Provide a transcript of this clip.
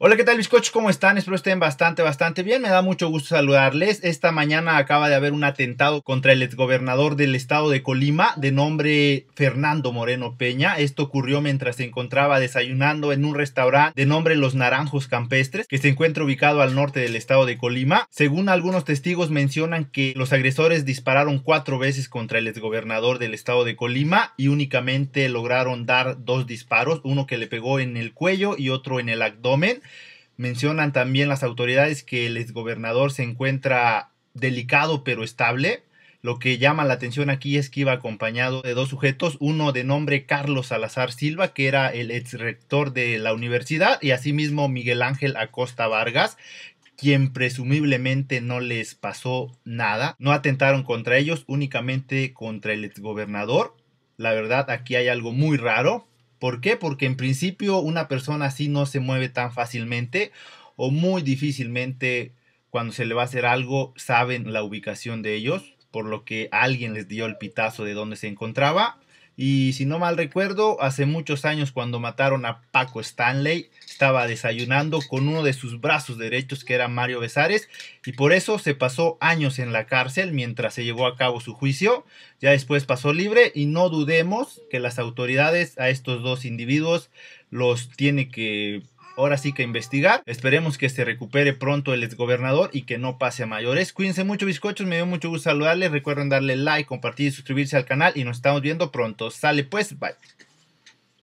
Hola, ¿qué tal bizcocho ¿Cómo están? Espero estén bastante, bastante bien. Me da mucho gusto saludarles. Esta mañana acaba de haber un atentado contra el exgobernador del estado de Colima de nombre Fernando Moreno Peña. Esto ocurrió mientras se encontraba desayunando en un restaurante de nombre Los Naranjos Campestres, que se encuentra ubicado al norte del estado de Colima. Según algunos testigos mencionan que los agresores dispararon cuatro veces contra el exgobernador del estado de Colima y únicamente lograron dar dos disparos, uno que le pegó en el cuello y otro en el abdomen. Mencionan también las autoridades que el exgobernador se encuentra delicado pero estable. Lo que llama la atención aquí es que iba acompañado de dos sujetos, uno de nombre Carlos Salazar Silva, que era el exrector de la universidad, y asimismo Miguel Ángel Acosta Vargas, quien presumiblemente no les pasó nada. No atentaron contra ellos, únicamente contra el exgobernador. La verdad, aquí hay algo muy raro. ¿Por qué? Porque en principio una persona así no se mueve tan fácilmente o muy difícilmente cuando se le va a hacer algo saben la ubicación de ellos, por lo que alguien les dio el pitazo de dónde se encontraba y si no mal recuerdo, hace muchos años cuando mataron a Paco Stanley, estaba desayunando con uno de sus brazos derechos que era Mario Besares y por eso se pasó años en la cárcel mientras se llevó a cabo su juicio. Ya después pasó libre y no dudemos que las autoridades a estos dos individuos los tiene que ahora sí que investigar. Esperemos que se recupere pronto el exgobernador y que no pase a mayores. Cuídense mucho, bizcochos. Me dio mucho gusto saludarles. Recuerden darle like, compartir y suscribirse al canal. Y nos estamos viendo pronto. Sale pues, bye.